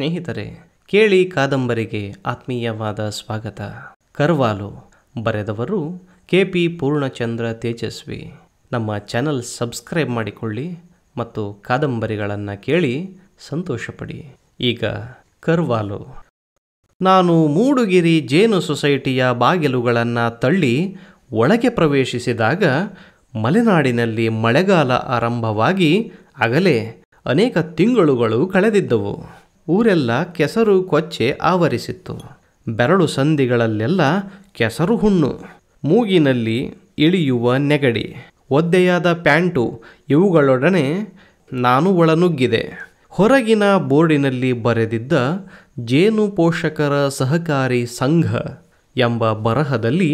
ಸ್ನೇಹಿತರೆ ಕೇಳಿ ಕಾದಂಬರಿಗೆ ಆತ್ಮೀಯವಾದ ಸ್ವಾಗತ ಕರ್ವಾಲು ಬರೆದವರು ಕೆ ಪಿ ಪೂರ್ಣಚಂದ್ರ ತೇಜಸ್ವಿ ನಮ್ಮ ಚಾನಲ್ ಸಬ್ಸ್ಕ್ರೈಬ್ ಮಾಡಿಕೊಳ್ಳಿ ಮತ್ತು ಕಾದಂಬರಿಗಳನ್ನು ಕೇಳಿ ಸಂತೋಷಪಡಿ ಈಗ ಕರ್ವಾಲು ನಾನು ಮೂಡುಗಿರಿ ಜೇನು ಸೊಸೈಟಿಯ ಬಾಗಿಲುಗಳನ್ನು ತಳ್ಳಿ ಒಳಗೆ ಪ್ರವೇಶಿಸಿದಾಗ ಮಲೆನಾಡಿನಲ್ಲಿ ಮಳೆಗಾಲ ಆರಂಭವಾಗಿ ಆಗಲೇ ಅನೇಕ ತಿಂಗಳುಗಳು ಕಳೆದಿದ್ದವು ಊರೆಲ್ಲ ಕೆಸರು ಕೊಚ್ಚೆ ಆವರಿಸಿತ್ತು ಬೆರಳು ಸಂಧಿಗಳಲ್ಲೆಲ್ಲ ಕೆಸರು ಹುಣ್ಣು ಮೂಗಿನಲ್ಲಿ ಇಳಿಯುವ ನೆಗಡಿ ಒದ್ದೆಯಾದ ಪ್ಯಾಂಟು ಇವುಗಳೊಡನೆ ನಾನು ಒಳನುಗ್ಗಿದೆ ಹೊರಗಿನ ಬೋರ್ಡಿನಲ್ಲಿ ಬರೆದಿದ್ದ ಜೇನು ಪೋಷಕರ ಸಹಕಾರಿ ಸಂಘ ಎಂಬ ಬರಹದಲ್ಲಿ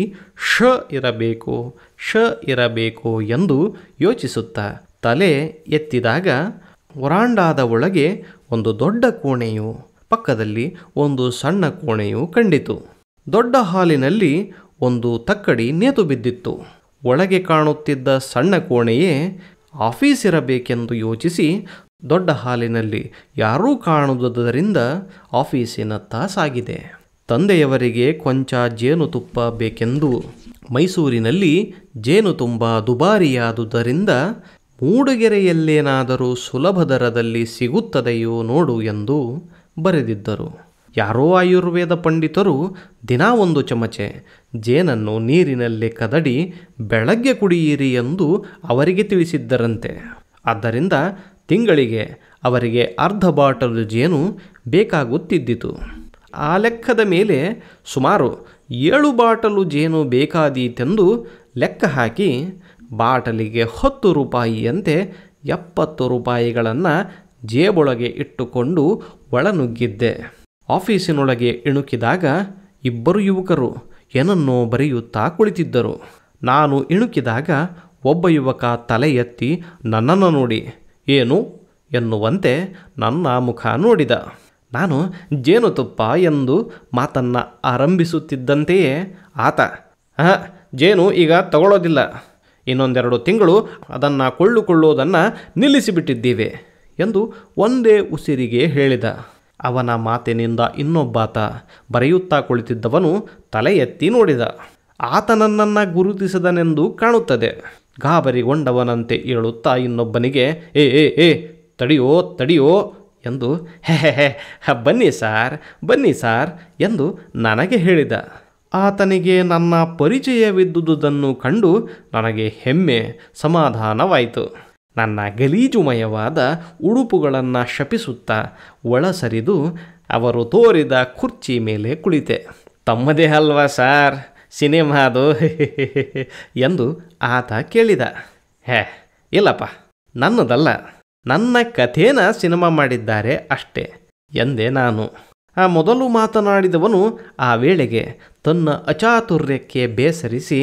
ಶ ಇರಬೇಕು ಷ ಇರಬೇಕು ಎಂದು ಯೋಚಿಸುತ್ತಾ ತಲೆ ಎತ್ತಿದಾಗ ವರಾಂಡಾದ ಒಳಗೆ ಒಂದು ದೊಡ್ಡ ಕೋಣೆಯು ಪಕ್ಕದಲ್ಲಿ ಒಂದು ಸಣ್ಣ ಕೋಣೆಯು ಕಂಡಿತು ದೊಡ್ಡ ಹಾಲಿನಲ್ಲಿ ಒಂದು ತಕ್ಕಡಿ ನೇತು ಬಿದ್ದಿತ್ತು ಒಳಗೆ ಕಾಣುತ್ತಿದ್ದ ಸಣ್ಣ ಕೋಣೆಯೇ ಆಫೀಸ್ ಇರಬೇಕೆಂದು ಯೋಚಿಸಿ ದೊಡ್ಡ ಹಾಲಿನಲ್ಲಿ ಯಾರೂ ಕಾಣುವುದರಿಂದ ಆಫೀಸಿನತ್ತ ಸಾಗಿದೆ ತಂದೆಯವರಿಗೆ ಕೊಂಚ ಜೇನುತುಪ್ಪ ಬೇಕೆಂದು ಮೈಸೂರಿನಲ್ಲಿ ಜೇನು ತುಂಬ ದುಬಾರಿಯಾದುದರಿಂದ ಮೂಡಿಗೆರೆಯಲ್ಲೇನಾದರೂ ಸುಲಭ ದರದಲ್ಲಿ ಸಿಗುತ್ತದೆಯೋ ನೋಡು ಎಂದು ಬರೆದಿದ್ದರು ಯಾರೋ ಆಯುರ್ವೇದ ಪಂಡಿತರು ದಿನ ಒಂದು ಚಮಚೆ ಜೇನನ್ನು ನೀರಿನಲ್ಲಿ ಕದಡಿ ಬೆಳಗ್ಗೆ ಕುಡಿಯಿರಿ ಎಂದು ಅವರಿಗೆ ತಿಳಿಸಿದ್ದರಂತೆ ಆದ್ದರಿಂದ ತಿಂಗಳಿಗೆ ಅವರಿಗೆ ಅರ್ಧ ಬಾಟಲು ಜೇನು ಬೇಕಾಗುತ್ತಿದ್ದಿತು ಆ ಲೆಕ್ಕದ ಮೇಲೆ ಸುಮಾರು ಏಳು ಬಾಟಲು ಜೇನು ಬೇಕಾದೀತೆಂದು ಲೆಕ್ಕ ಹಾಕಿ ಬಾಟಲಿಗೆ ಹತ್ತು ರೂಪಾಯಿಯಂತೆ ಎಪ್ಪತ್ತು ರೂಪಾಯಿಗಳನ್ನು ಜೇಬೊಳಗೆ ಇಟ್ಟುಕೊಂಡು ಒಳನುಗ್ಗಿದ್ದೆ ಆಫೀಸಿನೊಳಗೆ ಇಣುಕಿದಾಗ ಇಬ್ಬರು ಯುವಕರು ಏನನ್ನೋ ಬರೆಯುತ್ತಾ ಕುಳಿತಿದ್ದರು ನಾನು ಇಣುಕಿದಾಗ ಒಬ್ಬ ಯುವಕ ತಲೆ ಎತ್ತಿ ನನ್ನನ್ನು ನೋಡಿ ಏನು ಎನ್ನುವಂತೆ ನನ್ನ ಮುಖ ನೋಡಿದ ನಾನು ಜೇನುತುಪ್ಪ ಎಂದು ಮಾತನ್ನು ಆರಂಭಿಸುತ್ತಿದ್ದಂತೆಯೇ ಆತ ಹಾಂ ಜೇನು ಈಗ ತಗೊಳ್ಳೋದಿಲ್ಲ ಇನ್ನೊಂದೆರಡು ತಿಂಗಳು ಅದನ್ನು ಕೊಳ್ಳುಕೊಳ್ಳುವುದನ್ನು ನಿಲ್ಲಿಸಿಬಿಟ್ಟಿದ್ದೀವಿ ಎಂದು ಒಂದೇ ಉಸಿರಿಗೆ ಹೇಳಿದ ಅವನ ಮಾತಿನಿಂದ ಇನ್ನೊಬ್ಬಾತ ಬರೆಯುತ್ತಾ ಕುಳಿತಿದ್ದವನು ತಲೆ ಎತ್ತಿ ನೋಡಿದ ಆತನನ್ನು ಗುರುತಿಸಿದನೆಂದು ಕಾಣುತ್ತದೆ ಗಾಬರಿಗೊಂಡವನಂತೆ ಹೇಳುತ್ತಾ ಇನ್ನೊಬ್ಬನಿಗೆ ಏ ಏ ಏ ತಡಿಯೋ ತಡಿಯೋ ಎಂದು ಹೆ ಬನ್ನಿ ಸಾರ್ ಬನ್ನಿ ಸಾರ್ ಎಂದು ನನಗೆ ಹೇಳಿದ ಆತನಿಗೆ ನನ್ನ ಪರಿಚಯವಿದ್ದುದನ್ನು ಕಂಡು ನನಗೆ ಹೆಮ್ಮೆ ಸಮಾಧಾನವಾಯಿತು ನನ್ನ ಗಲೀಜುಮಯವಾದ ಉಡುಪುಗಳನ್ನು ಶಪಿಸುತ್ತಾ ಒಳಸರಿದು ಅವರು ತೋರಿದ ಕುರ್ಚಿ ಮೇಲೆ ಕುಳಿತೆ ತಮ್ಮದೇ ಅಲ್ವಾ ಸಾರ್ ಸಿನಿಮಾದು ಎಂದು ಆತ ಕೇಳಿದ ಹೇ ಇಲ್ಲಪ್ಪ ನನ್ನದಲ್ಲ ನನ್ನ ಕಥೇನ ಸಿನಿಮಾ ಮಾಡಿದ್ದಾರೆ ಅಷ್ಟೇ ಎಂದೆ ನಾನು ಆ ಮೊದಲು ಮಾತನಾಡಿದವನು ಆ ವೇಳೆಗೆ ತನ್ನ ಅಚಾತುರ್ಯಕ್ಕೆ ಬೇಸರಿಸಿ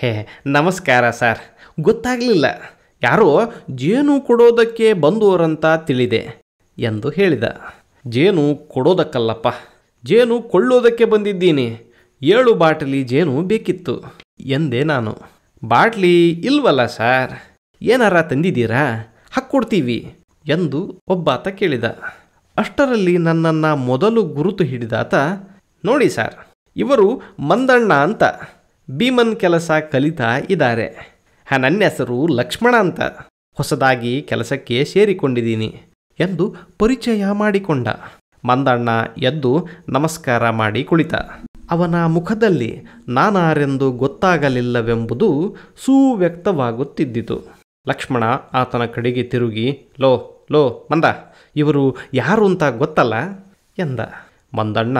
ಹೇ ನಮಸ್ಕಾರ ಸರ್ ಗೊತ್ತಾಗಲಿಲ್ಲ ಯಾರೋ ಜೇನು ಕೊಡೋದಕ್ಕೆ ಬಂದವರಂತ ತಿಳಿದೆ ಎಂದು ಹೇಳಿದ ಜೇನು ಕೊಡೋದಕ್ಕಲ್ಲಪ್ಪ ಜೇನು ಕೊಳ್ಳೋದಕ್ಕೆ ಬಂದಿದ್ದೀನಿ ಏಳು ಬಾಟಲಿ ಜೇನು ಬೇಕಿತ್ತು ಎಂದೆ ನಾನು ಬಾಟ್ಲಿ ಇಲ್ವಲ್ಲ ಸರ್ ಏನಾರ ತಂದಿದ್ದೀರಾ ಹಾಕ್ಕೊಡ್ತೀವಿ ಎಂದು ಒಬ್ಬಾತ ಕೇಳಿದ ಅಷ್ಟರಲ್ಲಿ ನನ್ನನ್ನು ಮೊದಲು ಗುರುತು ಹಿಡಿದಾತ ನೋಡಿ ಸರ್ ಇವರು ಮಂದಣ್ಣ ಅಂತ ಭೀಮನ್ ಕೆಲಸ ಕಲಿತಾ ಇದ್ದಾರೆ ನನ್ನ ಹೆಸರು ಲಕ್ಷ್ಮಣ ಅಂತ ಹೊಸದಾಗಿ ಕೆಲಸಕ್ಕೆ ಸೇರಿಕೊಂಡಿದ್ದೀನಿ ಎಂದು ಪರಿಚಯ ಮಾಡಿಕೊಂಡ ಮಂದಣ್ಣ ಎದ್ದು ನಮಸ್ಕಾರ ಮಾಡಿ ಕುಳಿತ ಅವನ ಮುಖದಲ್ಲಿ ನಾನಾರೆಂದು ಗೊತ್ತಾಗಲಿಲ್ಲವೆಂಬುದು ಸುವ್ಯಕ್ತವಾಗುತ್ತಿದ್ದಿತು ಲಕ್ಷ್ಮಣ ಆತನ ಕಡೆಗೆ ತಿರುಗಿ ಲೋ ಲೋ ಮಂದ ಇವರು ಯಾರು ಅಂತ ಗೊತ್ತಲ್ಲ ಎಂದ ಮಂದಣ್ಣ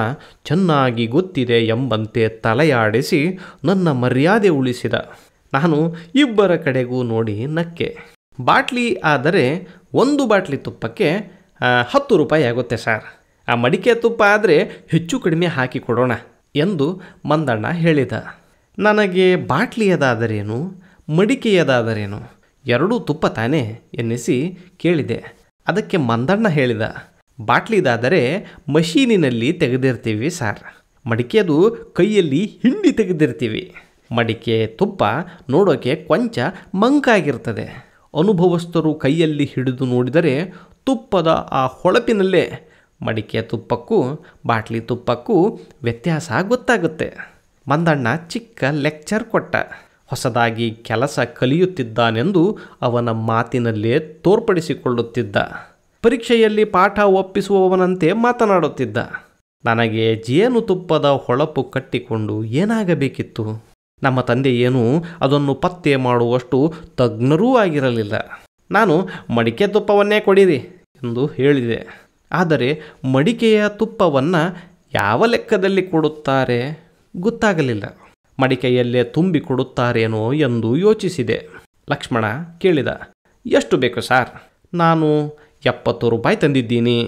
ಚೆನ್ನಾಗಿ ಗೊತ್ತಿದೆ ಎಂಬಂತೆ ತಲೆಯಾಡಿಸಿ ನನ್ನ ಮರ್ಯಾದೆ ಉಳಿಸಿದ ನಾನು ಇಬ್ಬರ ಕಡೆಗೂ ನೋಡಿ ನಕ್ಕೆ ಬಾಟ್ಲಿ ಆದರೆ ಒಂದು ಬಾಟ್ಲಿ ತುಪ್ಪಕ್ಕೆ ಹತ್ತು ರೂಪಾಯಿ ಆಗುತ್ತೆ ಸರ್ ಆ ಮಡಿಕೆ ತುಪ್ಪ ಆದರೆ ಹೆಚ್ಚು ಕಡಿಮೆ ಹಾಕಿ ಕೊಡೋಣ ಎಂದು ಮಂದಣ್ಣ ಹೇಳಿದ ನನಗೆ ಬಾಟ್ಲಿಯದಾದರೇನು ಮಡಿಕೆಯದಾದರೇನು ಎರಡೂ ತುಪ್ಪ ತಾನೇ ಎನ್ನಿಸಿ ಕೇಳಿದೆ ಅದಕ್ಕೆ ಮಂದಣ್ಣ ಹೇಳಿದ ಬಾಟ್ಲಿದಾದರೆ ಮಷೀನಿನಲ್ಲಿ ತೆಗೆದಿರ್ತೀವಿ ಸಾರ್ ಮಡಿಕೆದು ಕೈಯಲ್ಲಿ ಹಿಂಡಿ ತೆಗೆದಿರ್ತೀವಿ ಮಡಿಕೆ ತುಪ್ಪ ನೋಡೋಕೆ ಕೊಂಚ ಮಂಕಾಗಿರ್ತದೆ ಅನುಭವಸ್ಥರು ಕೈಯಲ್ಲಿ ಹಿಡಿದು ನೋಡಿದರೆ ತುಪ್ಪದ ಆ ಹೊಳಪಿನಲ್ಲೇ ಮಡಿಕೆ ತುಪ್ಪಕ್ಕೂ ಬಾಟ್ಲಿ ತುಪ್ಪಕ್ಕೂ ವ್ಯತ್ಯಾಸ ಗೊತ್ತಾಗುತ್ತೆ ಮಂದಣ್ಣ ಚಿಕ್ಕ ಲೆಕ್ಚರ್ ಕೊಟ್ಟ ಹೊಸದಾಗಿ ಕೆಲಸ ಕಲಿಯುತ್ತಿದ್ದಾನೆಂದು ಅವನ ಮಾತಿನಲ್ಲೇ ತೋರ್ಪಡಿಸಿಕೊಳ್ಳುತ್ತಿದ್ದ ಪರೀಕ್ಷೆಯಲ್ಲಿ ಪಾಠ ಒಪ್ಪಿಸುವವನಂತೆ ಮಾತನಾಡುತ್ತಿದ್ದ ನನಗೆ ತುಪ್ಪದ ಹೊಳಪು ಕಟ್ಟಿಕೊಂಡು ಏನಾಗಬೇಕಿತ್ತು ನಮ್ಮ ತಂದೆಯೇನು ಅದನ್ನು ಪತ್ತೆ ಮಾಡುವಷ್ಟು ತಜ್ಞರೂ ಆಗಿರಲಿಲ್ಲ ನಾನು ಮಡಿಕೆ ತುಪ್ಪವನ್ನೇ ಕೊಡಿರಿ ಎಂದು ಹೇಳಿದೆ ಆದರೆ ಮಡಿಕೆಯ ತುಪ್ಪವನ್ನು ಯಾವ ಲೆಕ್ಕದಲ್ಲಿ ಕೊಡುತ್ತಾರೆ ಗೊತ್ತಾಗಲಿಲ್ಲ ಮಡಿಕೆಯಲ್ಲೇ ತುಂಬಿಕೊಡುತ್ತಾರೇನೋ ಎಂದು ಯೋಚಿಸಿದೆ ಲಕ್ಷ್ಮಣ ಕೇಳಿದ ಎಷ್ಟು ಬೇಕು ಸಾರ್ ನಾನು ಎಪ್ಪತ್ತು ರೂಪಾಯಿ ತಂದಿದ್ದೀನಿ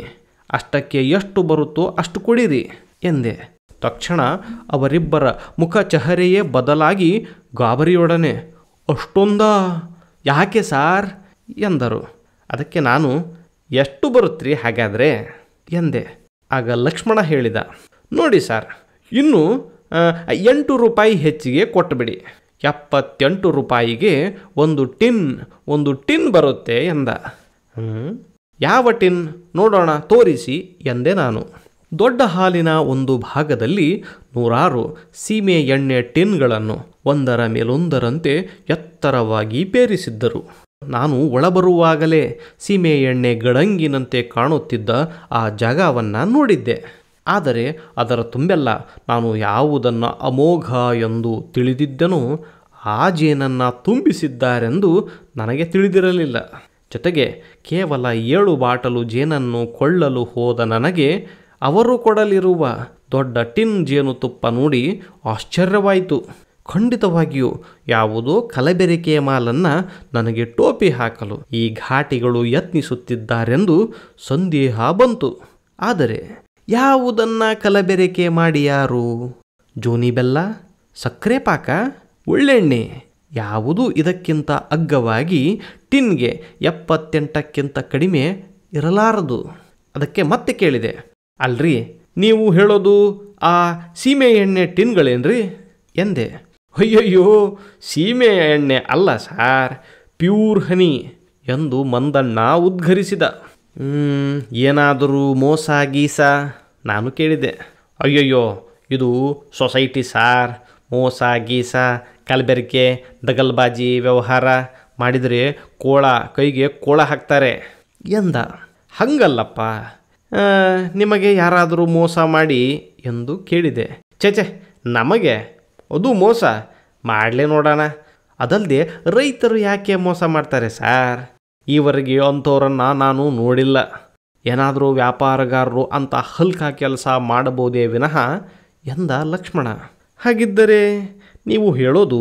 ಅಷ್ಟಕ್ಕೆ ಎಷ್ಟು ಬರುತ್ತೋ ಅಷ್ಟು ಕೊಡಿರಿ ಎಂದೆ ತಕ್ಷಣ ಅವರಿಬ್ಬರ ಮುಖ ಚಹರೆಯೇ ಬದಲಾಗಿ ಗಾಬರಿಯೊಡನೆ ಅಷ್ಟೊಂದ ಯಾಕೆ ಸಾರ್ ಎಂದರು ಅದಕ್ಕೆ ನಾನು ಎಷ್ಟು ಬರುತ್ತ್ರಿ ಹಾಗಾದರೆ ಎಂದೆ ಆಗ ಲಕ್ಷ್ಮಣ ಹೇಳಿದ ನೋಡಿ ಸಾರ್ ಇನ್ನು ಎಂಟು ರೂಪಾಯಿ ಹೆಚ್ಚಿಗೆ ಕೊಟ್ಟುಬಿಡಿ ಎಪ್ಪತ್ತೆಂಟು ರೂಪಾಯಿಗೆ ಒಂದು ಟಿನ್ ಒಂದು ಟಿನ್ ಬರುತ್ತೆ ಎಂದ ಯಾವ ಟಿನ್ ನೋಡೋಣ ತೋರಿಸಿ ಎಂದೆ ನಾನು ದೊಡ್ಡ ಹಾಲಿನ ಒಂದು ಭಾಗದಲ್ಲಿ ನೂರಾರು ಸೀಮೆ ಎಣ್ಣೆ ಟಿನ್ಗಳನ್ನು ಒಂದರ ಮೇಲೊಂದರಂತೆ ಎತ್ತರವಾಗಿ ಬೇರಿಸಿದ್ದರು ನಾನು ಒಳಬರುವಾಗಲೇ ಸೀಮೆ ಎಣ್ಣೆ ಗಡಂಗಿನಂತೆ ಕಾಣುತ್ತಿದ್ದ ಆ ಜಾಗವನ್ನು ನೋಡಿದ್ದೆ ಆದರೆ ಅದರ ತುಂಬೆಲ್ಲ ನಾನು ಯಾವುದನ್ನು ಅಮೋಘ ಎಂದು ತಿಳಿದಿದ್ದನೋ ಆ ಜೇನನ್ನು ತುಂಬಿಸಿದ್ದಾರೆಂದು ನನಗೆ ತಿಳಿದಿರಲಿಲ್ಲ ಜೊತೆಗೆ ಕೇವಲ ಏಳು ಬಾಟಲು ಜೇನನ್ನು ಕೊಳ್ಳಲು ಹೋದ ನನಗೆ ಅವರು ಕೊಡಲಿರುವ ದೊಡ್ಡ ಟಿನ್ ಜೇನುತುಪ್ಪ ನೋಡಿ ಆಶ್ಚರ್ಯವಾಯಿತು ಖಂಡಿತವಾಗಿಯೂ ಯಾವುದೋ ಕಲಬೆರಕೆಯ ಮಾಲನ್ನು ನನಗೆ ಟೋಪಿ ಹಾಕಲು ಈ ಘಾಟಿಗಳು ಯತ್ನಿಸುತ್ತಿದ್ದಾರೆಂದು ಸಂದೇಹ ಬಂತು ಆದರೆ ಯಾವುದನ್ನು ಕಲಬೆರಕೆ ಯಾರು ಜೋನಿ ಬೆಲ್ಲ ಸಕ್ಕರೆ ಪಾಕ ಒಳ್ಳೆಣ್ಣೆ ಯಾವುದೂ ಇದಕ್ಕಿಂತ ಅಗ್ಗವಾಗಿ ಟಿನ್ಗೆ ಎಪ್ಪತ್ತೆಂಟಕ್ಕಿಂತ ಕಡಿಮೆ ಇರಲಾರದು ಅದಕ್ಕೆ ಮತ್ತೆ ಕೇಳಿದೆ ಅಲ್ರಿ ನೀವು ಹೇಳೋದು ಆ ಸೀಮೆ ಎಣ್ಣೆ ಟಿನ್ಗಳೇನ್ರಿ ಎಂದೆ ಅಯ್ಯಯ್ಯೋ ಸೀಮೆ ಎಣ್ಣೆ ಅಲ್ಲ ಸಾರ್ ಪ್ಯೂರ್ ಹನಿ ಎಂದು ಮಂದಣ್ಣ ಉದ್ಘರಿಸಿದ ಏನಾದರೂ ಮೋಸ ಗೀಸ ನಾನು ಕೇಳಿದೆ ಅಯ್ಯಯ್ಯೋ ಇದು ಸೊಸೈಟಿ ಸಾರ್ ಮೋಸ ಗೀಸ ಕಲಬೆರಿಕೆ ದಗಲ್ಬಾಜಿ ವ್ಯವಹಾರ ಮಾಡಿದರೆ ಕೋಳ ಕೈಗೆ ಕೋಳ ಹಾಕ್ತಾರೆ ಎಂದ ಹಂಗಲ್ಲಪ್ಪ ನಿಮಗೆ ಯಾರಾದರೂ ಮೋಸ ಮಾಡಿ ಎಂದು ಕೇಳಿದೆ ಚೇಚೆ ನಮಗೆ ಅದು ಮೋಸ ಮಾಡಲೇ ನೋಡೋಣ ಅದಲ್ಲದೆ ರೈತರು ಯಾಕೆ ಮೋಸ ಮಾಡ್ತಾರೆ ಸಾರ್ ಈವರೆಗೆ ಅಂಥವರನ್ನು ನಾನು ನೋಡಿಲ್ಲ ಏನಾದರೂ ವ್ಯಾಪಾರಗಾರರು ಅಂತ ಹಲ್ಕ ಕೆಲಸ ಮಾಡಬಹುದೇ ವಿನಃ ಎಂದ ಲಕ್ಷ್ಮಣ ಹಾಗಿದ್ದರೆ ನೀವು ಹೇಳೋದು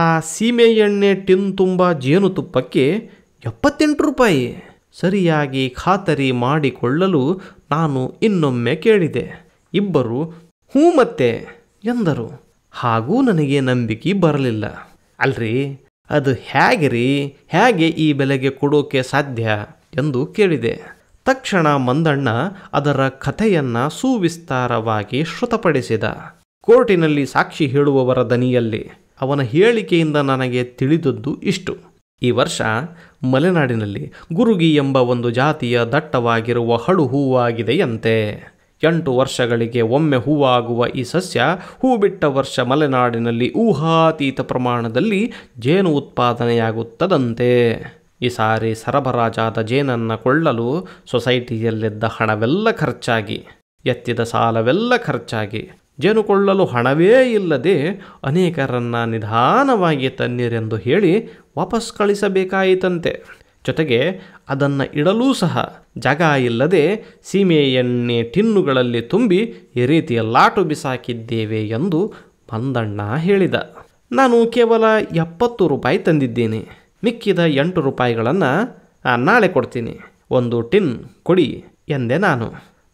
ಆ ಸೀಮೆ ಎಣ್ಣೆ ಟಿನ್ ತುಂಬ ಜೇನುತುಪ್ಪಕ್ಕೆ ಎಪ್ಪತ್ತೆಂಟು ರೂಪಾಯಿ ಸರಿಯಾಗಿ ಖಾತರಿ ಮಾಡಿಕೊಳ್ಳಲು ನಾನು ಇನ್ನೊಮ್ಮೆ ಕೇಳಿದೆ ಇಬ್ಬರು ಹ್ಞೂ ಮತ್ತೆ ಎಂದರು ಹಾಗೂ ನನಗೆ ನಂಬಿಕೆ ಬರಲಿಲ್ಲ ಅಲ್ರಿ ಅದು ಹೇಗೆ ರೀ ಹೇಗೆ ಈ ಬೆಲೆಗೆ ಕೊಡೋಕೆ ಸಾಧ್ಯ ಎಂದು ಕೇಳಿದೆ ತಕ್ಷಣ ಮಂದಣ್ಣ ಅದರ ಕಥೆಯನ್ನು ಸುವಿಸ್ತಾರವಾಗಿ ಶ್ರುತಪಡಿಸಿದ ಕೋರ್ಟಿನಲ್ಲಿ ಸಾಕ್ಷಿ ಹೇಳುವವರ ದನಿಯಲ್ಲಿ ಅವನ ಹೇಳಿಕೆಯಿಂದ ನನಗೆ ತಿಳಿದದ್ದು ಇಷ್ಟು ಈ ವರ್ಷ ಮಲೆನಾಡಿನಲ್ಲಿ ಗುರುಗಿ ಎಂಬ ಒಂದು ಜಾತಿಯ ದಟ್ಟವಾಗಿರುವ ಹೂವಾಗಿದೆಯಂತೆ ಎಂಟು ವರ್ಷಗಳಿಗೆ ಒಮ್ಮೆ ಹೂವಾಗುವ ಈ ಸಸ್ಯ ಹೂ ಬಿಟ್ಟ ವರ್ಷ ಮಲೆನಾಡಿನಲ್ಲಿ ಊಹಾತೀತ ಪ್ರಮಾಣದಲ್ಲಿ ಜೇನು ಉತ್ಪಾದನೆಯಾಗುತ್ತದಂತೆ ಈ ಸಾರಿ ಸರಬರಾಜಾದ ಜೇನನ್ನು ಕೊಳ್ಳಲು ಸೊಸೈಟಿಯಲ್ಲಿದ್ದ ಹಣವೆಲ್ಲ ಖರ್ಚಾಗಿ ಎತ್ತಿದ ಸಾಲವೆಲ್ಲ ಖರ್ಚಾಗಿ ಜೇನು ಕೊಳ್ಳಲು ಹಣವೇ ಇಲ್ಲದೆ ಅನೇಕರನ್ನು ನಿಧಾನವಾಗಿ ತನ್ನಿರೆಂದು ಹೇಳಿ ವಾಪಸ್ ಕಳಿಸಬೇಕಾಯಿತಂತೆ ಜೊತೆಗೆ ಅದನ್ನು ಇಡಲೂ ಸಹ ಜಾಗ ಇಲ್ಲದೆ ಸೀಮೆ ಎಣ್ಣೆ ಟಿನ್ನುಗಳಲ್ಲಿ ತುಂಬಿ ಈ ರೀತಿಯ ಲಾಟು ಬಿಸಾಕಿದ್ದೇವೆ ಎಂದು ಮಂದಣ್ಣ ಹೇಳಿದ ನಾನು ಕೇವಲ ಎಪ್ಪತ್ತು ರೂಪಾಯಿ ತಂದಿದ್ದೇನೆ ಮಿಕ್ಕಿದ ಎಂಟು ರೂಪಾಯಿಗಳನ್ನು ನಾಳೆ ಕೊಡ್ತೀನಿ ಒಂದು ಟಿನ್ ಕೊಡಿ ಎಂದೆ ನಾನು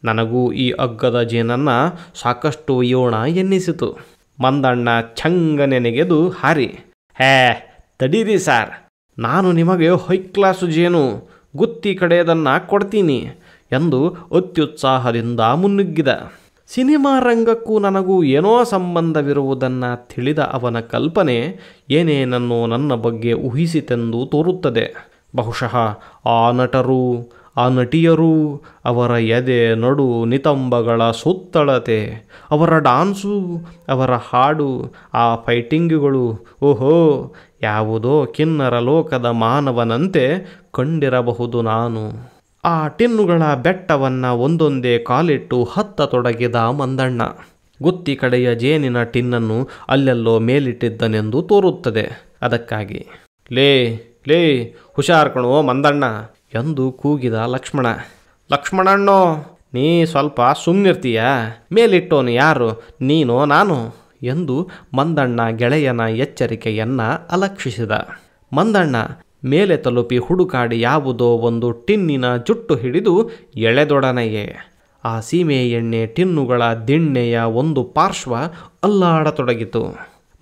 ನನಗೂ ಈ ಅಗ್ಗದ ಜೇನನ್ನು ಸಾಕಷ್ಟು ಯೋಣ ಎನ್ನಿಸಿತು ಮಂದಣ್ಣ ಚಂಗನೆ ನೆಗೆದು ಹಾರಿ ಹೇ ತಡೀರಿ ಸಾರ್ ನಾನು ನಿಮಗೆ ಹೈ ಕ್ಲಾಸು ಜೇನು ಗುತ್ತಿ ಕಡೆಯದನ್ನು ಕೊಡ್ತೀನಿ ಎಂದು ಅತ್ಯುತ್ಸಾಹದಿಂದ ಮುನ್ನುಗ್ಗಿದ ಸಿನಿಮಾ ರಂಗಕ್ಕೂ ನನಗೂ ಏನೋ ಸಂಬಂಧವಿರುವುದನ್ನು ತಿಳಿದ ಅವನ ಕಲ್ಪನೆ ಏನೇನನ್ನು ನನ್ನ ಬಗ್ಗೆ ಊಹಿಸಿತೆಂದು ತೋರುತ್ತದೆ ಬಹುಶಃ ಆ ನಟರು ಆ ನಟಿಯರು ಅವರ ಎದೆ ನಡು ನಿತಂಬಗಳ ಸುತ್ತಳತೆ ಅವರ ಡಾನ್ಸು ಅವರ ಹಾಡು ಆ ಫೈಟಿಂಗುಗಳು ಓಹೋ ಯಾವುದೋ ಕಿನ್ನರ ಲೋಕದ ಮಾನವನಂತೆ ಕಂಡಿರಬಹುದು ನಾನು ಆ ಟಿನ್ನುಗಳ ಬೆಟ್ಟವನ್ನು ಒಂದೊಂದೇ ಕಾಲಿಟ್ಟು ಹತ್ತ ತೊಡಗಿದ ಮಂದಣ್ಣ ಗುತ್ತಿ ಕಡೆಯ ಜೇನಿನ ಟಿನ್ನನ್ನು ಅಲ್ಲೆಲ್ಲೋ ಮೇಲಿಟ್ಟಿದ್ದನೆಂದು ತೋರುತ್ತದೆ ಅದಕ್ಕಾಗಿ ಲೇ ಲೇ ಹುಷಾರ್ಕಣೋ ಮಂದಣ್ಣ ಎಂದು ಕೂಗಿದ ಲಕ್ಷ್ಮಣ ಲಕ್ಷ್ಮಣಣ್ಣೋ ನೀ ಸ್ವಲ್ಪ ಸುಮ್ಮನಿರ್ತೀಯ ಮೇಲಿಟ್ಟೋನು ಯಾರು ನೀನೋ ನಾನು ಎಂದು ಮಂದಣ್ಣ ಗೆಳೆಯನ ಎಚ್ಚರಿಕೆಯನ್ನ ಅಲಕ್ಷಿಸಿದ ಮಂದಣ್ಣ ಮೇಲೆ ತಲುಪಿ ಹುಡುಕಾಡಿ ಯಾವುದೋ ಒಂದು ಟಿನ್ನಿನ ಜುಟ್ಟು ಹಿಡಿದು ಎಳೆದೊಡನೆಯೇ ಆ ಸೀಮೆ ಎಣ್ಣೆ ಟಿನ್ನುಗಳ ದಿಣ್ಣೆಯ ಒಂದು ಪಾರ್ಶ್ವ ಅಲ್ಲಾಡತೊಡಗಿತು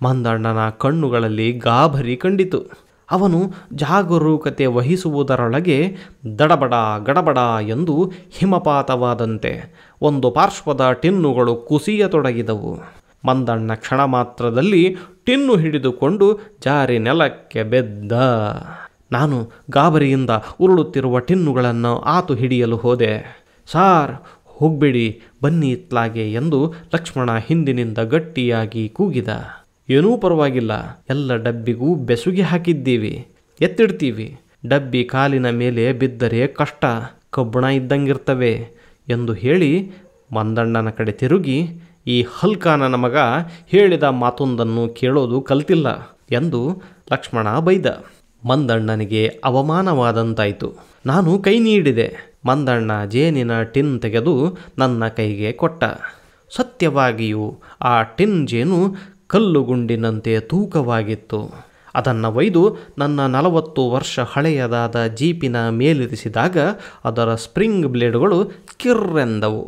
ಮಂದಣ್ಣನ ಕಣ್ಣುಗಳಲ್ಲಿ ಗಾಭರಿ ಕಂಡಿತು ಅವನು ಜಾಗರೂಕತೆ ವಹಿಸುವುದರೊಳಗೆ ದಡಬಡ ಗಡಬಡ ಎಂದು ಹಿಮಪಾತವಾದಂತೆ ಒಂದು ಪಾರ್ಶ್ವದ ಟಿನ್ನುಗಳು ಕುಸಿಯತೊಡಗಿದವು ಮಂದಣ್ಣ ಕ್ಷಣ ಮಾತ್ರದಲ್ಲಿ ಟಿನ್ನು ಹಿಡಿದುಕೊಂಡು ಜಾರಿ ನೆಲಕ್ಕೆ ಬೆದ್ದ ನಾನು ಗಾಬರಿಯಿಂದ ಉರುಳುತ್ತಿರುವ ಟಿನ್ನುಗಳನ್ನು ಆತು ಹಿಡಿಯಲು ಹೋದೆ ಸಾರ್ ಹೋಗಬೇಡಿ ಬನ್ನಿ ಇತ್ಲಾಗೆ ಎಂದು ಲಕ್ಷ್ಮಣ ಹಿಂದಿನಿಂದ ಗಟ್ಟಿಯಾಗಿ ಕೂಗಿದ ಏನೂ ಪರವಾಗಿಲ್ಲ ಎಲ್ಲ ಡಬ್ಬಿಗೂ ಬೆಸುಗೆ ಹಾಕಿದ್ದೀವಿ ಎತ್ತಿಡ್ತೀವಿ ಡಬ್ಬಿ ಕಾಲಿನ ಮೇಲೆ ಬಿದ್ದರೆ ಕಷ್ಟ ಕಬ್ಬಣ ಇದ್ದಂಗಿರ್ತವೆ ಎಂದು ಹೇಳಿ ಮಂದಣ್ಣನ ಕಡೆ ತಿರುಗಿ ಈ ಹಲ್ಕಾನ ಮಗ ಹೇಳಿದ ಮಾತೊಂದನ್ನು ಕೇಳೋದು ಕಲ್ತಿಲ್ಲ ಎಂದು ಲಕ್ಷ್ಮಣ ಬೈದ ಮಂದಣ್ಣನಿಗೆ ಅವಮಾನವಾದಂತಾಯಿತು ನಾನು ಕೈ ನೀಡಿದೆ ಮಂದಣ್ಣ ಜೇನಿನ ಟಿನ್ ತೆಗೆದು ನನ್ನ ಕೈಗೆ ಕೊಟ್ಟ ಸತ್ಯವಾಗಿಯೂ ಆ ಟಿನ್ ಜೇನು ಕಲ್ಲುಗುಂಡಿನಂತೆ ತೂಕವಾಗಿತ್ತು ಅದನ್ನು ಒಯ್ದು ನನ್ನ ನಲವತ್ತು ವರ್ಷ ಹಳೆಯದಾದ ಜೀಪಿನ ಮೇಲಿರಿಸಿದಾಗ ಅದರ ಸ್ಪ್ರಿಂಗ್ ಬ್ಲೇಡ್ಗಳು ಕಿರ್ರೆಂದವು